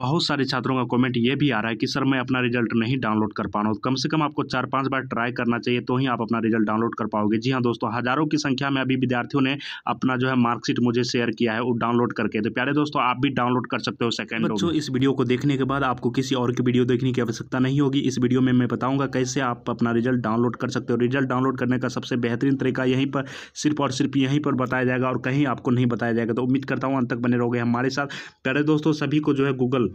बहुत सारे छात्रों का कमेंट ये भी आ रहा है कि सर मैं अपना रिजल्ट नहीं डाउनलोड कर पा रहा हूँ कम से कम आपको चार पांच बार ट्राई करना चाहिए तो ही आप अपना रिजल्ट डाउनलोड कर पाओगे जी हाँ दोस्तों हज़ारों की संख्या में अभी विद्यार्थियों ने अपना जो है मार्कशीट मुझे शेयर किया है वो डाउनलोड करके तो प्यारे दोस्तों आप भी डाउनलोड कर सकते हो सेकेंड बच्चों इस वीडियो को देखने के बाद आपको किसी और की वीडियो देखने की आवश्यकता नहीं होगी इस वीडियो में मैं बताऊँगा कैसे आप अपना रिजल्ट डाउनलोड कर सकते हो रिजल्ट डाउनलोड करने का सबसे बेहतरीन तरीका यहीं पर सिर्फ और सिर्फ यहीं पर बताया जाएगा और कहीं आपको नहीं बताया जाएगा तो उम्मीद करता हूँ अंत तक बने रहोगे हमारे साथ प्यारे दोस्तों सभी को जो है गूगल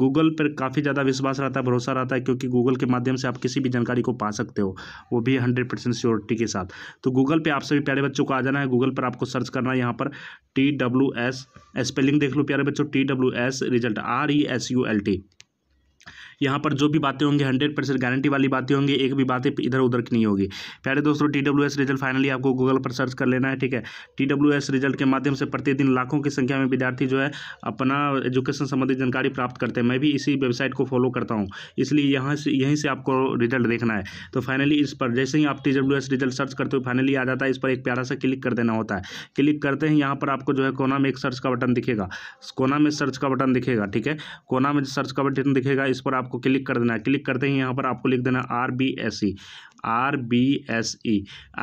गूगल पर काफ़ी ज़्यादा विश्वास रहता है भरोसा रहता है क्योंकि गूगल के माध्यम से आप किसी भी जानकारी को पा सकते हो वो भी हंड्रेड परसेंट श्योरिटी के साथ तो गूगल पे आप सभी प्यारे बच्चों को आ जाना है गूगल पर आपको सर्च करना है यहाँ पर टी डब्ल्यू एस स्पेलिंग देख लो प्यारे बच्चों T W S result R E S U L T यहाँ पर जो भी बातें होंगी हंड्रेड परसेंट गारंटी वाली बातें होंगी एक भी बातें इधर उधर की नहीं होगी प्यारे दोस्तों T W S result finally आपको गूगल पर सर्च कर लेना है ठीक है टी डब्ल्यू एस रिजल्ट के माध्यम से प्रतिदिन लाखों की संख्या में विद्यार्थी जो है अपना एजुकेशन संबंधित जानकारी प्राप्त करते हैं मैं भी इसी वेबसाइट को फॉलो करता हूँ इसलिए यहाँ से यहीं से आपको रिजल्ट देखना है तो फाइनली इस पर जैसे ही आप T W S result search करते हो फाइनली आ जाता है इस पर एक प्यारा सा क्लिक कर देना होता है क्लिक करते हैं यहाँ पर आपको जो है कोना में एक सर्च का बटन दिखेगा कोना में सर्च का बटन दिखेगा ठीक है कोना में सर्च का बटन दिखेगा इस पर आप आपको क्लिक कर देना है क्लिक करते ही यहाँ पर आपको लिख देना R B S E R B S E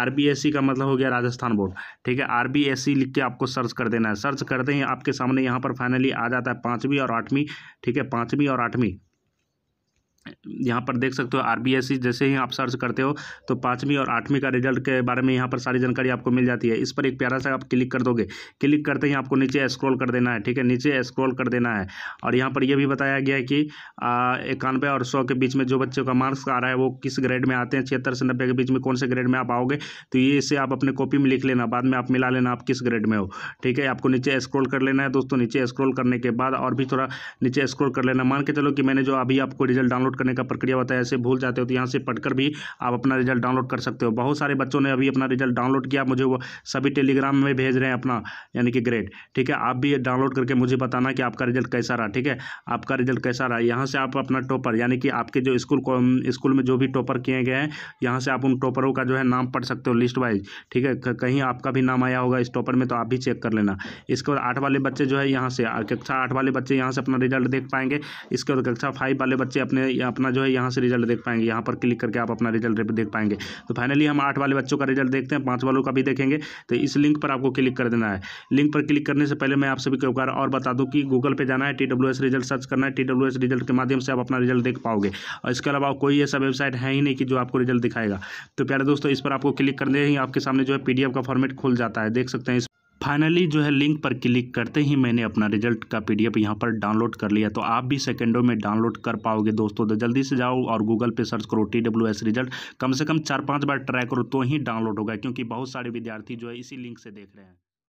R B S E का मतलब हो गया राजस्थान बोर्ड ठीक है आर बी एस ई लिख के आपको सर्च कर देना है सर्च करते ही आपके सामने यहाँ पर फाइनली आ जाता है पाँचवीं और आठवीं ठीक है पाँचवीं और आठवीं यहाँ पर देख सकते हो आर e जैसे ही आप सर्च करते हो तो पाँचवीं और आठवीं का रिजल्ट के बारे में यहाँ पर सारी जानकारी आपको मिल जाती है इस पर एक प्यारा सा आप क्लिक कर दोगे क्लिक करते ही आपको नीचे स्क्रॉल कर देना है ठीक है नीचे स्क्रॉल कर देना है और यहाँ पर यह भी बताया गया है कि इक्यानवे और सौ के बीच में जो बच्चों का मार्क्स आ रहा है वो किस ग्रेड में आते हैं छिहत्तर से नब्बे के बीच में कौन से ग्रेड में आप आओगे तो ये इसे आप अपने कॉपी में लिख लेना बाद में आप मिला लेना आप किस ग्रेड में हो ठीक है आपको नीचे स्क्रॉल कर लेना है दोस्तों नीचे स्क्रॉल करने के बाद और भी थोड़ा नीचे स्क्रॉल कर लेना मान के चलो कि मैंने जो अभी आपको रिजल्ट डाउनलोड करने का प्रक्रिया होता है ऐसे भूल जाते हो तो यहाँ से पढ़कर भी आप अपना रिजल्ट डाउनलोड कर सकते हो बहुत सारे बच्चों ने अभी अपना रिजल्ट डाउनलोड किया मुझे वो सभी टेलीग्राम में भेज रहे हैं अपना यानी कि ग्रेड ठीक है आप भी डाउनलोड करके मुझे बताना कि आपका रिजल्ट कैसा रहा ठीक है आपका रिजल्ट कैसा रहा यहाँ से आप अपना टॉपर यानी कि आपके जो स्कूल स्कूल में जो भी टॉपर किए गए हैं यहाँ से आप उन टॉपरों का जो है नाम पढ़ सकते हो लिस्ट वाइज ठीक है कहीं आपका भी नाम आया होगा इस टॉपर में तो आप भी चेक कर लेना इसके बाद आठ वाले बच्चे जो है यहाँ से कक्षा आठ वाले बच्चे यहाँ से अपना रिजल्ट देख पाएंगे इसके बाद कक्षा फाइव वाले बच्चे अपने अपना अपना जो है यहाँ से रिजल्ट देख पाएंगे यहाँ पर क्लिक करके आप अपना रिजल्ट देख पाएंगे तो फाइनली हम आठ वाले बच्चों का रिजल्ट देखते हैं पाँच वालों का भी देखेंगे तो इस लिंक पर आपको क्लिक कर देना है लिंक पर क्लिक करने से पहले मैं आप सभी कहकर और बता दूँ कि गूगल पर जाना है टी रिजल्ट सर्च करना है टी रिजल्ट के माध्यम से आप अपना रिजल्ट देख पाओगे और इसके अलावा कोई ऐसा वेबसाइट है ही नहीं कि जो आपको रिजल्ट दिखाएगा तो प्यारे दोस्तों इस पर आपको क्लिक करने ही आपके सामने जो है पीडीएफ का फॉर्मेट खुल जाता है देख सकते हैं फाइनली जो है लिंक पर क्लिक करते ही मैंने अपना रिजल्ट का पीडीएफ यहाँ पर डाउनलोड कर लिया तो आप भी सेकेंडों में डाउनलोड कर पाओगे दोस्तों तो जल्दी से जाओ और गूगल पे सर्च करो टी डब्ल्यू एस रिजल्ट कम से कम चार पाँच बार ट्राई करो तो ही डाउनलोड होगा क्योंकि बहुत सारे विद्यार्थी जो है इसी लिंक से देख रहे हैं